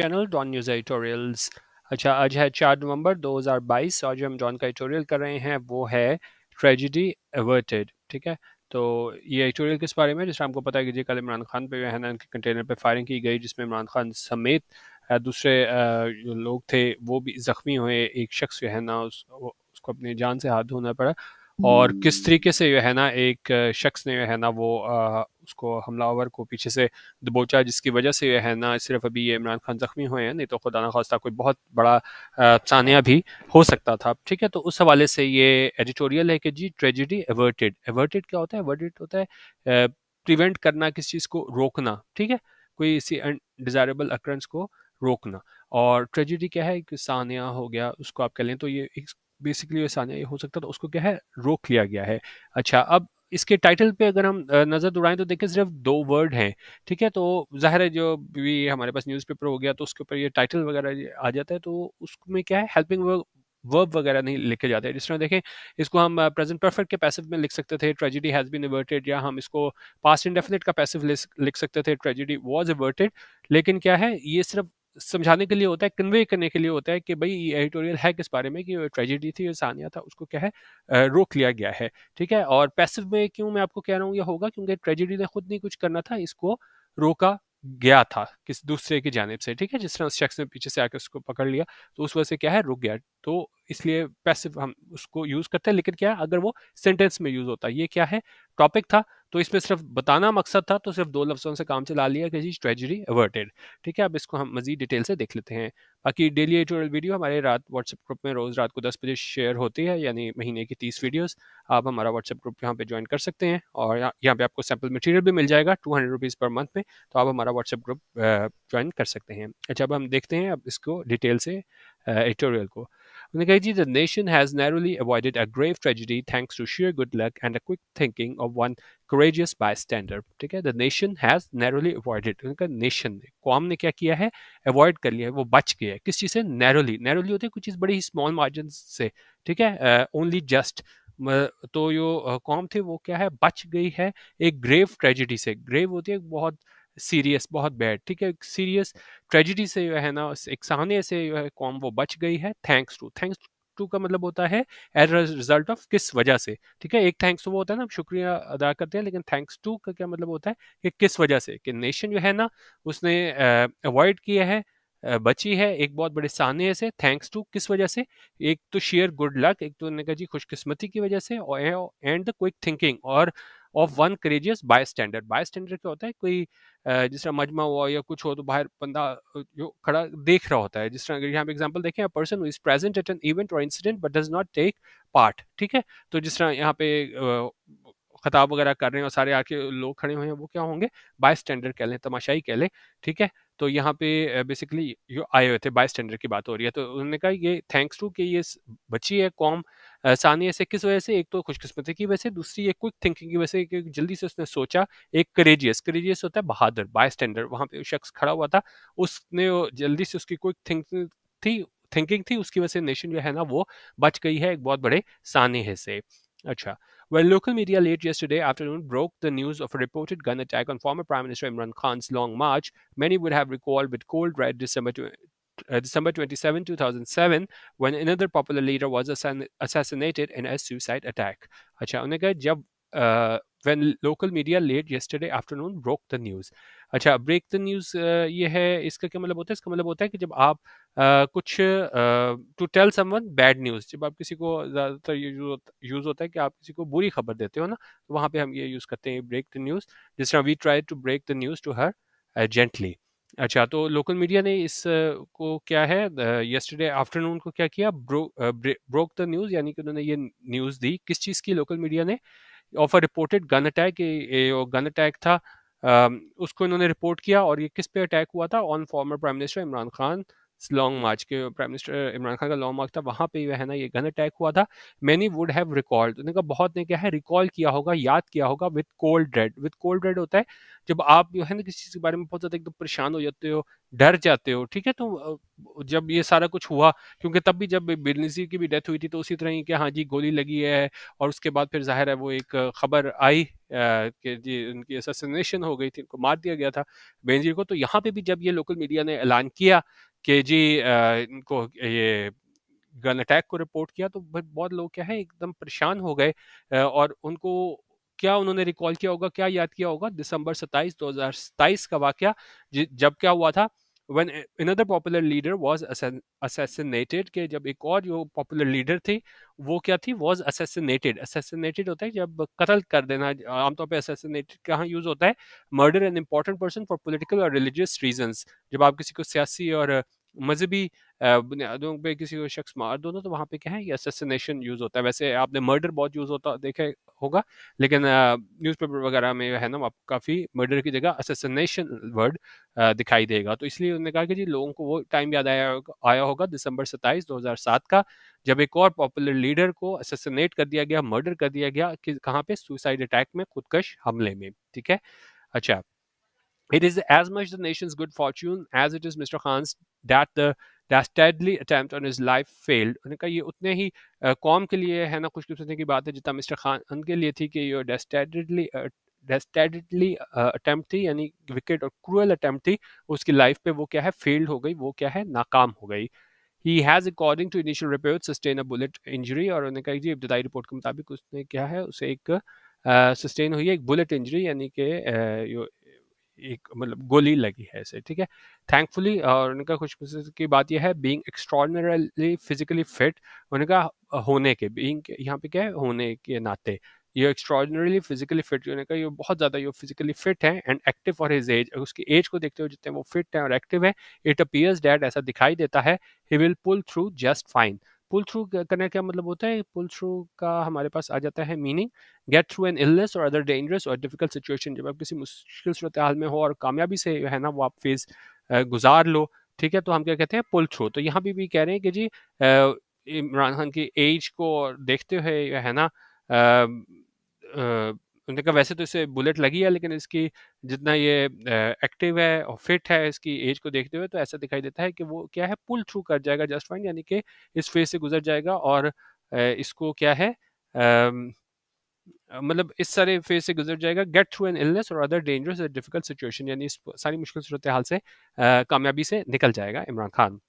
Channel don news editorials अच्छा आज है चार नवंबर 2022 आज हम डॉन का एडिटोरियल कर रहे हैं वो है ट्रेजिडी एवर्टेड ठीक है तो ये एडिटोरियल किस बारे में जिसमें आपको पता है कि जी कल इमरान खान पे है ना उनके कंटेनर पे फायरिंग की गई जिसमें इमरान खान समेत दूसरे जो लोग थे वो भी ज़ख्मी हुए एक शख्स जो है ना उस, उसको अपनी जान से हाथ धोना पड़ा और हम्म। किस तरीके से जो है ना एक शख्स ने जो है ना वो उसको हमलावर को पीछे से दबोचा जिसकी वजह से है ना सिर्फ अभी ये इमरान खान ज़ख्मी हुए हैं नहीं तो खुदा ना खास्ता कोई बहुत बड़ा सानिया भी हो सकता था ठीक है तो उस हवाले से ये एडिटोरियल है कि जी ट्रेजिडी एवर्टेड एवर्टेड क्या होता है एवर्टेड होता है प्रिवेंट करना किसी चीज़ को रोकना ठीक है कोई इसी डिजायरेबल अक्रंस को रोकना और ट्रेजिडी क्या है कि सानिया हो गया उसको आप कह लें तो ये बेसिकली सानिया ये हो सकता था उसको क्या है रोक लिया गया है अच्छा अब इसके टाइटल पे अगर हम नज़र दौड़ाएं तो देखें सिर्फ दो वर्ड हैं ठीक है तो जाहिर है जो भी हमारे पास न्यूज़पेपर हो गया तो उसके ऊपर ये टाइटल वगैरह आ जाता है तो उसमें क्या है हेल्पिंग वर्क वर्ब वगैरह नहीं लिखे जाते जिस तरह देखें इसको हम प्रेजेंट परफेक्ट के पैसिव में लिख सकते थे ट्रेजिडी हैज़ बीन एवर्टेड या हम इसको पास्ट इंडेफिनेट का पैसिव लिख सकते थे ट्रेजिडी वॉज एवर्टेड लेकिन क्या है ये सिर्फ समझाने के लिए होता है कन्वे करने के लिए होता है कि भाई ये एडिटोरियल है किस बारे में कि ट्रेजिडी थी सानिया था उसको क्या है रोक लिया गया है ठीक है और पैसिव में क्यों मैं आपको कह रहा हूँ यह होगा क्योंकि ट्रेजिडी ने खुद नहीं कुछ करना था इसको रोका गया था किस दूसरे की जानब से ठीक है जिस तरह उस शख्स ने पीछे से आकर उसको पकड़ लिया तो उस वजह से क्या है रुक गया तो इसलिए पैसिव हम उसको यूज करते हैं लेकिन क्या है अगर वो सेंटेंस में यूज होता है ये क्या है टॉपिक था तो इसमें सिर्फ बताना मकसद था तो सिर्फ दो लफ्जों से काम चला लिया कि ट्रेजरी अवर्टेड ठीक है अब इसको हम मजीद डिटेल से देख लेते हैं बाकी डेली एडिटोरियल वीडियो हमारे रात व्हाट्सएप ग्रुप में रोज़ रात को दस बजे शेयर होती है यानी महीने की तीस वीडियोज़ आप हमारा व्हाट्सएप ग्रुप यहाँ पे ज्वाइन कर सकते हैं और यहाँ पे आपको सैम्पल मटीरियल भी मिल जाएगा two hundred rupees per month में तो आप हमारा व्हाट्सएप ग्रुप ज्वाइन कर सकते हैं अच्छा अब हम देखते हैं अब इसको डिटेल से एडिटोरियल को Nikhaiji, the nation has narrowly avoided a grave tragedy thanks to sheer good luck and the quick thinking of one courageous bystander. Okay, The nation has narrowly avoided. उनका nation ने कौम ने क्या किया वो बच गया किस चीज़ से narrowly narrowly होते हैं कुछ चीज़ बड़ी ही स्मॉल मार्जिन से ठीक है ओनली uh, तो जो कौम थे वो क्या है बच गई है एक ग्रेव ट्रेजिडी से ग्रेव होती है बहुत सीरियस बहुत बैड ठीक है सीरियस ट्रेजिडी से जो है ना एक सहाने से जो है कॉम वो बच गई है थैंक्स टू थैंक्स टू का मतलब होता है एज रिजल्ट ऑफ किस वजह से ठीक है एक थैंक्स टू तो वो होता है ना हम शुक्रिया अदा करते हैं लेकिन थैंक्स टू का क्या मतलब होता है कि किस वजह से कि नेशन जो है ना उसने अवॉइड किया है बची है एक बहुत बड़े सहाने से थैंक्स टू किस वजह से एक तो शेयर गुड लक एक तो कहा जी खुशकिस्मती की वजह से और एंड द क्विक थिंकिंग और of one courageous bystander bystander क्या होता है कोई जिस तरह मजमा हुआ या कुछ हो तो बाहर बंदा जो खड़ा देख रहा होता है जिस तरह अगर यहाँ पे एग्जाम्पल देखें person is present at an event or incident but does not take part ठीक है तो जिस तरह यहाँ पे खताब वगैरह कर रहे हैं और सारे आके लोग खड़े हुए हैं वो क्या होंगे बाय स्टैंडर्ड कह लें तमाशाई कह लें ठीक है तो यहाँ पे बेसिकली जो आए हुए थे बाई स्टैंडर्ड की बात हो रही है तो उन्होंने कहा ये थैंक्स टू कि ये बची है कॉम सानिया से किस वजह से एक तो खुशकिस्मती की वजह से दूसरी ये क्विक थिंकिंग की वजह से जल्दी से उसने सोचा एक करेजियस करेजियस होता है बहादुर बाय स्टैंडर्ड वहाँ पे शख्स खड़ा हुआ था उसने जल्दी से उसकी क्विक थिंकिंग थी थिंकिंग थी उसकी वजह से नेशन जो है ना वो बच गई है एक बहुत बड़े सानिहे से अच्छा When local media late yesterday afternoon broke the news of a reported gun attack on former Prime Minister Imran Khan's Long March, many would have recalled with cold red December uh, December 27, 2007, when another popular leader was assan- assassinated in a suicide attack. Acha, uh, when local media late yesterday afternoon broke the news. अच्छा break the news ये है इसका क्या मतलब होता है इसका मतलब होता है कि जब आप आ, कुछ to tell someone bad news जब आप किसी को ज़्यादातर यूज़ होता है कि आप किसी को बुरी खबर देते हो ना तो वहाँ पे हम ये यूज़ करते हैं ब्रेक द न्यूज़ जिस तरह we try to break the news to her gently अच्छा तो लोकल मीडिया ने इस को क्या है यस्टरडे आफ्टरनून को क्या किया ब्रो, ब्रोक द न्यूज़ यानी कि उन्होंने ये न्यूज़ दी किस चीज़ की लोकल मीडिया ने of a reported gun attack gun attack था उसको इन्होंने रिपोर्ट किया और ये किस पे अटैक हुआ था on former prime minister Imran Khan long march के प्राइम मिनिस्टर इमरान खान का लॉन्ग मार्च था वहाँ पे है ना ये गन अटैक हुआ था मैनी वुड हैव रिकॉल्ड तो उन्होंने कहा बहुत ने क्या है रिकॉल किया होगा याद किया होगा with cold dread with cold dread होता है जब आप जो है ना किसी चीज़ के बारे में बहुत ज़्यादा एकदम परेशान हो जाते हो डर जाते हो ठीक है तो जब ये सारा कुछ हुआ क्योंकि तब भी जब बिल की भी डेथ हुई थी तो उसी तरह ही कि हाँ जी गोली लगी है और उसके बाद फिर जाहिर है वो एक खबर आई कि जी उनकी असेसिनेशन हो गई थी उनको मार दिया गया था बेनजीर को तो यहाँ पे भी जब ये लोकल मीडिया ने ऐलान किया कि जी इनको ये गन अटैक को रिपोर्ट किया तो बहुत लोग क्या है एकदम परेशान हो गए और उनको क्या उन्होंने रिकॉल किया होगा क्या याद किया होगा दिसंबर हजार 2027 का वाक्य जब क्या हुआ था when another popular leader was assassinated के जब एक और जो पॉपुलर लीडर थे वो क्या थी वॉज असैसिनेटेड असैसिनेटेड होता है जब कतल कर देना आमतौर पर असैसिनेटेड कहाँ यूज होता है murder an important person for political or religious reason जब आप किसी को सियासी और मजहबी बुनियादों पर किसी को शख्स मार दो ना तो वहाँ पे क्या है ये असेसिनेशन यूज़ होता है वैसे आपने मर्डर बहुत यूज़ होता देखा होगा लेकिन न्यूज़पेपर वगैरह में है ना आप काफ़ी मर्डर की जगह असेसिनेशन वर्ड दिखाई देगा तो इसलिए उन्होंने कहा कि जी लोगों को वो टाइम याद आया आया होगा दिसंबर सत्ताईस दो का जब एक और पॉपुलर लीडर को असेसिनेट कर दिया गया मर्डर कर दिया गया कि कहाँ पे सुसाइड अटैक में खुदकश हमले में ठीक है अच्छा It is as much the nation's good fortune as it is Mr. Khan's that the dastardly attempt on his life failed उन्होंने कहा ये उतने ही कॉम के लिए है ना खुशकिस्मती की बात है जितना मिस्टर खान उनके लिए थी कि ये डेस्टेडली डेस्टेडली अटैम्प्ट थी यानी विकेट और क्रूअल अटैम्प्ट थी उसकी लाइफ पे वो क्या है फेल्ड हो गई वो क्या है नाकाम हो गई he has according to initial report sustain a bullet injury और उन्होंने कहा जी इब्तदाई रिपोर्ट के मुताबिक उसने क्या है उसे एक सस्टेन uh, हुई है एक बुलेट इंजरी यानी कि एक मतलब गोली लगी है ऐसे ठीक है थैंकफुली और उनका खुशकिस्मत की बात यह है बीइंग एक्स्ट्रॉर्डनरली फिजिकली फिट उनका होने के बीइंग यहाँ पे क्या है होने के नाते ये एक्स्ट्रॉर्डनरली फिजिकली फिट होने का ये बहुत ज़्यादा ये फिजिकली फिट है and active for his age उसकी एज को देखते हुए जितने वो फिट हैं और एक्टिव है इट अपियर्स डैट ऐसा दिखाई देता है he will pull through just fine pull through करने का मतलब होता है पुल थ्रू का हमारे पास आ जाता है meaning get through an illness or other dangerous or difficult situation जब आप किसी मुश्किल सूरत हाल में हो और कामयाबी से है ना वो आप फेज गुजार लो ठीक है तो हम क्या कहते हैं पुल थ्रू तो यहाँ भी, भी कह रहे हैं कि जी इमरान खान की एज को देखते हुए है ना आ, आ, उन्होंने कहा वैसे तो इसे बुलेट लगी है लेकिन इसकी जितना ये एक्टिव है और फिट है इसकी एज को देखते हुए तो ऐसा दिखाई देता है कि वो क्या है पुल थ्रू कर जाएगा जस्ट फाइन यानी कि इस फेज से गुजर जाएगा और इसको क्या है मतलब इस सारे फेज से गुजर जाएगा get through an illness or other dangerous difficult situation यानी इस सारी मुश्किल सूरत हाल से कामयाबी से निकल जाएगा Imran Khan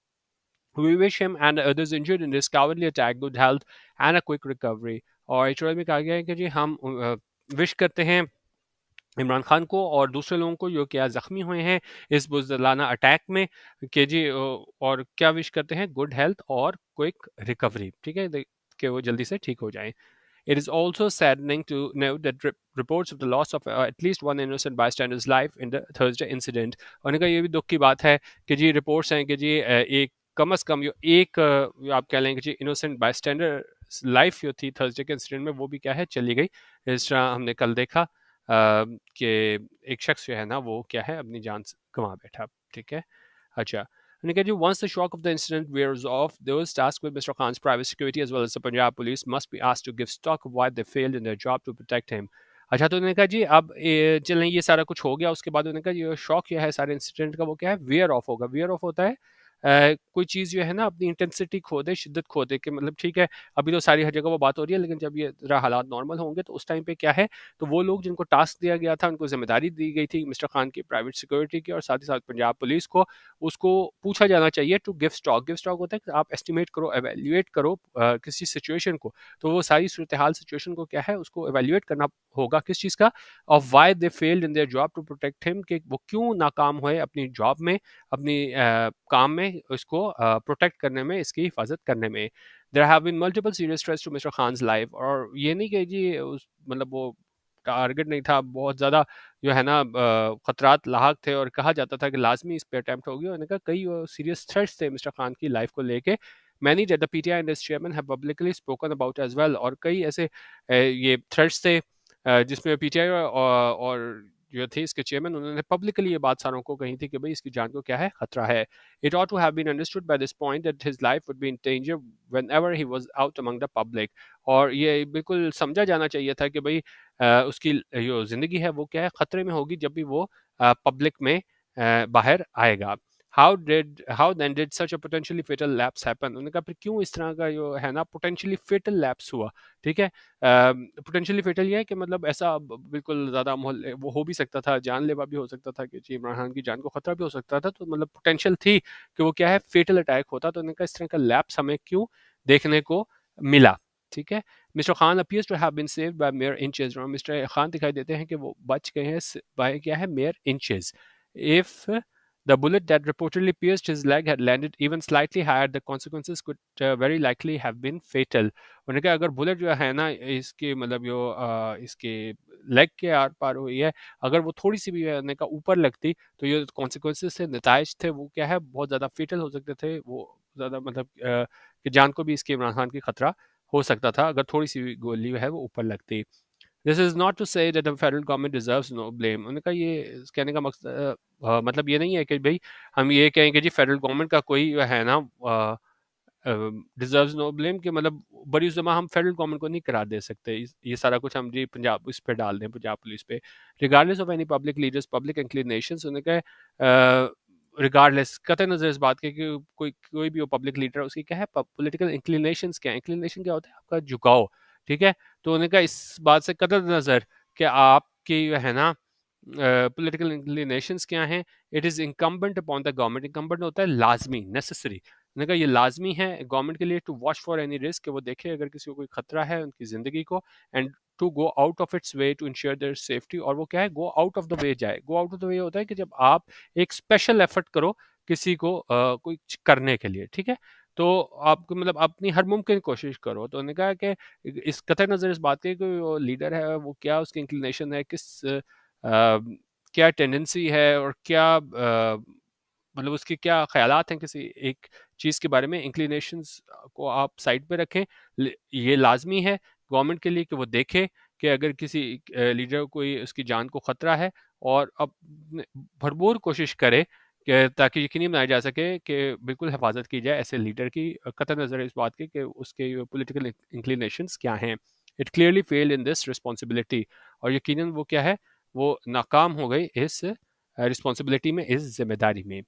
We wish him and others injured in this cowardly attack good health and a quick recovery. और एच में कहा गया है कि जी हम विश करते हैं इमरान खान को और दूसरे लोगों को जो क्या ज़ख्मी हुए हैं इस बुजलाना अटैक में के जी और क्या विश करते हैं गुड हेल्थ और क्विक रिकवरी ठीक है कि वो जल्दी से ठीक हो जाए It is also saddening to know that reports of the loss of uh, at least one innocent bystander's life in the Thursday incident. उन्होंने कहा ये भी दुख की बात है कि जी रिपोर्ट्स हैं कि जी एक कम से कम जो एक आप कह लेंगे कि जी इनोसेंट बाईस्टैंडर लाइफ जो थी थर्सडे के इंसिडेंट में वो भी क्या है चली गई इस तरह हमने कल देखा कि एक शख्स जो है ना वो क्या है अपनी जान गंवा बैठा ठीक है अच्छा Niketji, once the shock of the incident wears off, those tasked with Mr. Khan's private security as well as the Punjab police must be asked to give stock of why they failed in their job to protect him. अच्छा तो उन्होंने कहा जी अब चलें ये सारा कुछ हो गया उसके बाद उन्होंने कहा ये शौक यह है सारे इंसिडेंट का वो क्या है वेयर ऑफ होगा वेयर ऑफ होता है कोई चीज़ जो है ना अपनी इंटेंसिटी खो दे शिद्दत खो दे कि मतलब ठीक है अभी तो सारी हर जगह वो बात हो रही है लेकिन जब ये हालात नॉर्मल होंगे तो उस टाइम पे क्या है तो वो लोग जिनको टास्क दिया गया था उनको जिम्मेदारी दी गई थी मिस्टर खान की प्राइवेट सिक्योरिटी की और साथ ही साथ पंजाब पुलिस को उसको पूछा जाना चाहिए to give stock give stock होता है आप एस्टिमेट करो एवेल्यूएट करो किसी सिचुएशन को तो वो सारी सूरत हाल सिचुएशन को क्या है उसको एवेल्यूएट करना होगा किस चीज़ का और why they failed in their job to protect him कि वो क्यों नाकाम हुए अपनी जॉब में अपनी काम में इसको प्रोटेक्ट uh, करने में इसकी हिफाजत करने में there have been multiple serious threats to mister Khan life और ये नहीं कि जी उस मतलब वो टारगेट नहीं था बहुत ज़्यादा जो है ना खतरात लाक थे और कहा जाता था कि लाजमी इस पर अटैम्प्ट होगी और इनका कई सीरियस थ्रेट्स थे मिस्टर खान की लाइफ को लेके many that the P T I and chairman have publicly spoken about as well और कई ऐसे ये थ्रेट्स थे जिसमें पी टी आई और जो थे इसके चेयरमैन उन्होंने पब्लिकली ये बात सारों को कही थी कि भाई इसकी जान को क्या है खतरा है it ought to have been understood by this point that his life would be in danger whenever he was out among the public और ये बिल्कुल समझा जाना चाहिए था कि भाई उसकी जो ज़िंदगी है वो क्या है ख़तरे में होगी जब भी वो पब्लिक में बाहर आएगा how did how then did such a potentially fatal lapse happen उन्होंने कहा फिर क्यों इस तरह का जो है ना पोटेंशियली फेटल लैप्स हुआ ठीक है पोटेंशियली फेटल ये है कि मतलब ऐसा बिल्कुल ज़्यादा माहौल वो हो भी सकता था जानलेवा भी हो सकता था कि जी इमरान खान की जान को खतरा भी हो सकता था तो मतलब पोटेंशियल थी कि वो क्या है फेटल अटैक होता तो उन्होंने कहा इस तरह का लैप्स हमें क्यों देखने को मिला ठीक है mister Khan appears to have been saved by mere inches mister Khan दिखाई देते हैं कि वो बच गए हैं बाय क्या है mere inches if The bullet that reportedly pierced his leg had landed even slightly higher. The consequences could uh, very likely have been fatal. उन्होंने कहा अगर बुलेट जो है ना इसके मतलब जो इसके लेग के आर पार हुई है अगर वो थोड़ी सी भी उन्होंने कहा ऊपर लगती तो ये कॉन्सिक्वेंसेस थे नतज थे वो क्या है बहुत ज़्यादा फेटल हो सकते थे वो ज़्यादा मतलब कि जान को भी इसके इमरान खान की खतरा हो सकता था अगर थोड़ी सी गोली है वो ऊपर लगती this is not to say that federal government deserves no blame उन्होंने कहा ये कहने का मकसद मतलब ये नहीं है कि भाई हम ये कहें कि जी फेडरल गवर्नमेंट का कोई है ना डिजर्व नो ब्लेम कि मतलब बड़ी जमा हम फेडरल गवर्नमेंट को नहीं करा दे सकते ये सारा कुछ हम जी पंजाब इस पर डाल दें पंजाब पुलिस पे regardless of any public leaders public inclination उन्होंने कहा रिगार्डलेस कत नज़र इस बात के कि कोई कोई भी वो पब्लिक लीडर उसकी क्या है पॉलिटिकल इंक्लिनेशंस क्या है इंक्लिनेशन क्या होता है आपका झुकाव ठीक है तो उन्होंने कहा इस बात से कदर नज़र कि आपकी है ना पोलिटिकल इंक्लिनेशन क्या हैं it is incumbent upon the government incumbent होता है लाजमी नेसेसरी उन्होंने कहा यह लाजमी है गवर्नमेंट के लिए to watch for any risk वो देखे अगर किसी को कोई खतरा है उनकी ज़िंदगी को and to go out of its way to ensure their safety और वो क्या है go out of the way जाए go out of the way होता है कि जब आप एक स्पेशल एफर्ट करो किसी को आ, कोई करने के लिए ठीक है तो आपको मतलब अपनी हर मुमकिन कोशिश करो तो उन्होंने कहा कि इस कतर नज़र इस बात की कि वो लीडर है वो क्या उसकी इंक्लिनेशन है किस आ, क्या टेंडेंसी है और क्या मतलब उसके क्या ख्याल हैं किसी एक चीज़ के बारे में इंक्लिनेशन को आप साइड पर रखें ये लाजमी है गवर्नमेंट के लिए कि वो देखे कि अगर किसी लीडर कोई उसकी जान को ख़तरा है और अब भरपूर कोशिश करे कि ताकि यकीनी बनाया जा सके कि बिल्कुल हिफाजत की जाए ऐसे लीडर की कतर नज़र इस बात की कि उसके पोलिटिकल इंक्लिनेशन क्या हैं it clearly fail in this responsibility और यकीन वो क्या है वो नाकाम हो गई इस रिस्पॉन्सिबिलिटी में इस जिम्मेदारी में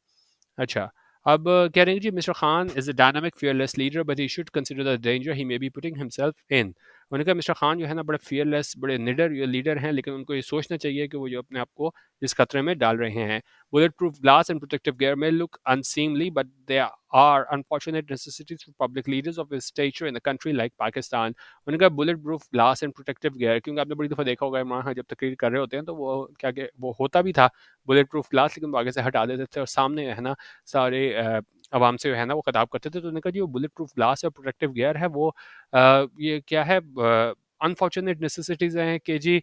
अच्छा अब कह रहे हैं जी mister Khan is a dynamic fearless leader but he should consider the danger he may be putting himself in उन्होंने कहा मिस्टर खान जो है ना बड़े फियरलेस बड़े निडर लीडर हैं लेकिन उनको ये सोचना चाहिए कि वो जो अपने आप को इस खतरे में डाल रहे हैं bulletproof glass and protective gear में look unseemly but they are unfortunate necessities for public leaders of his in in a country like Pakistan. Bulletproof glass and protective gear क्योंकि आपने बड़ी दफ़ा देखा होगा इमरान खान जब तकरीर कर रहे होते हैं तो वो क्या वो होता भी था बुलेट प्रूफ ग्लास लेकिन वो आगे से हटा देते थे और सामने है ना सारे आवाम से है ना वो खताब करते थे तो उन्होंने कहा जी वो बुलेट प्रूफ ग्लास है प्रोटेक्टिव गेयर है वो ये क्या है अनफॉर्चुनेट नेसेसिटीज़ हैं कि जी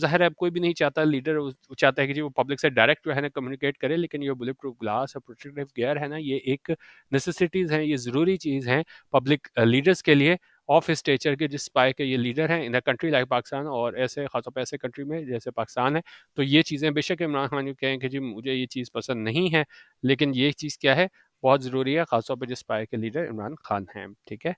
ज़ाहिर अब कोई भी नहीं चाहता लीडर चाहता है कि जी वो पब्लिक से डायरेक्ट जो है ना कम्युनिकेट करे लेकिन ये बुलेट प्रूफ ग्लास और प्रोटेक्टिव गेयर है ना ये एक नेसेसिटीज़ हैं ये ज़रूरी चीज़ हैं पब्लिक लीडर्स के लिए ऑफ स्टेचर के जिस पाए के ये लीडर हैं in a country like Pakistan और ऐसे खासतौर पर ऐसे कंट्री में जैसे पाकिस्तान है तो ये चीज़ें बेशक इमरान खान कहें कि जी मुझे ये चीज़ पसंद नहीं है लेकिन ये चीज़ क्या है बहुत ज़रूरी है खासतौर पर जिस पार्टी के लीडर इमरान खान हैं ठीक है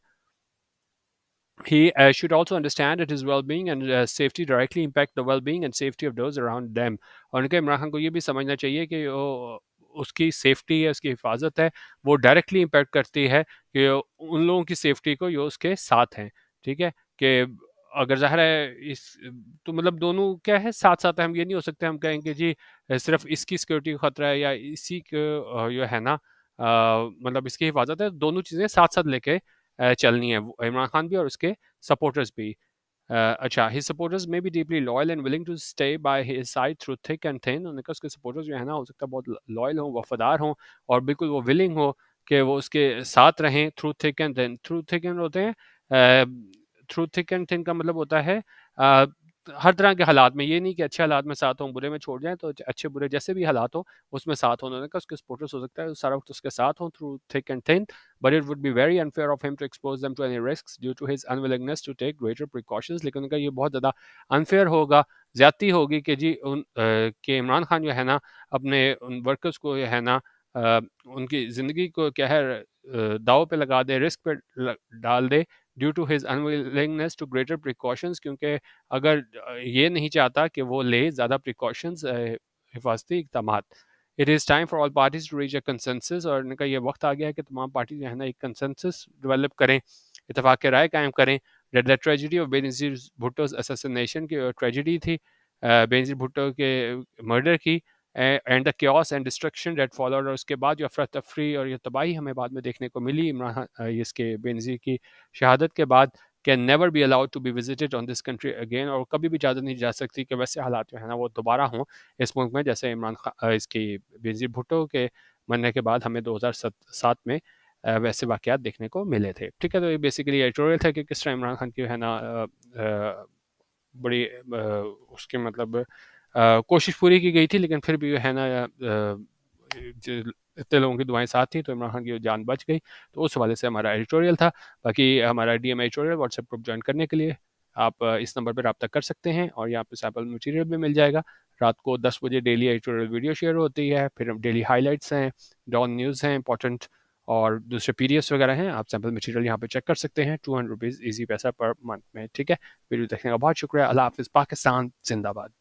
He uh, should also understand that his well-being and uh, safety directly impact the well-being and safety of those around them. और उनके इमरान खान को ये भी समझना चाहिए कि वो उसकी सेफ्टी है उसकी हिफाजत है वो डायरेक्टली इम्पेक्ट करती है कि उन लोगों की सेफ्टी को जो उसके साथ हैं ठीक है कि अगर ज़ाहिर है इस तो मतलब दोनों क्या है साथ साथ हम ये नहीं हो सकते हम कहेंगे जी सिर्फ इसकी सिक्योरिटी का ख़तरा है या इसी को जो है ना मतलब इसकी हिफाजत है दोनों चीज़ें साथ साथ लेके चलनी है इमरान खान भी और उसके सपोर्टर्स भी Uh, अच्छा his supporters may be deeply loyal and willing to stay by his side through thick and thin उन्होंने कहा उसके सपोर्टर्स जो है ना हो सकता है बहुत लॉयल हों वफादार हों और बिल्कुल वो विलिंग हो कि वो उसके साथ रहें through thick and thin through thick and होते हैं थ्रू थिक एंड थिन का मतलब होता है uh, हर तरह के हालात में ये नहीं कि अच्छे हालात में साथ हों बुरे में छोड़ जाएं तो अच्छे बुरे जैसे भी हालात हों उसमें साथ होने का उसके सपोर्टर्स हो सकता है सारा वक्त उसके साथ हों through thick and thin but it would be very unfair of him to expose them to any risk due to his unwillingness to take greater precaution लेकिन उनका ये बहुत ज़्यादा अनफेयर होगा ज्यादती होगी कि जी उन के इमरान खान जो है ना अपने उन वर्कर्स को जो है ना उनकी ज़िंदगी को क्या है दाव पे लगा दे रिस्क पे डाल दे due to his unwillingness to greater precautions क्योंकि अगर ये नहीं चाहता कि वो ले ज़्यादा प्रिकॉशंस हिफाजती इकदाम it is time for all parties to reach a consensus और इनका ये वक्त आ गया है कि तमाम पार्टी जो है ना एक कंसेंसस डेवलप करें इतफाक़ राय कायम करें that the tragedy of Benazir Bhutto assassination की ट्रेजिडी थी बेनजीर भुट्टो के मर्डर की and the chaos and destruction that followed और उसके बाद जो अफरा तफरी और ये तबाही हमें बाद में देखने को मिली इमरान इसके बेनजी की शहादत के बाद can never be allowed to be visited on this country again और कभी भी इजाज़त नहीं जा सकती कि वैसे हालात जो है ना वो दोबारा हों इस मुल्क में जैसे इमरान खान इसकी बेनजी भुट्टो के मरने के बाद हमें दो हज़ार सात में वैसे वाक़ देखने को मिले थे ठीक है तो ये बेसिकली एडिटोरियल था कि किस तरह इमरान खान की है ना बड़ी उसके मतलब कोशिश पूरी की गई थी लेकिन फिर भी है ना इतने लोगों की दुआएं साथ थी तो इमरान खान की जान बच गई तो उस हवाले से हमारा एडिटोरियल था बाकी हमारा D M editorial WhatsApp group join करने के लिए आप इस नंबर पर रबा कर सकते हैं और यहाँ पे सैम्पल मटेरियल भी मिल जाएगा रात को दस बजे डेली एडिटोरियल वीडियो शेयर होती है फिर डेली हाईलाइट्स हैं डॉन न्यूज़ हैं इंपॉर्टेंट और दूसरे पी वगैरह हैं आप सैम्पल मटेरियल यहाँ पे चेक कर सकते हैं टू हंड्रेड रुपीज़ ईजी पैसा पर मंथ में ठीक है वीडियो देखने का बहुत शुक्रिया अल्लाह हाफिज़ पाकिस्तान जिंदाबाद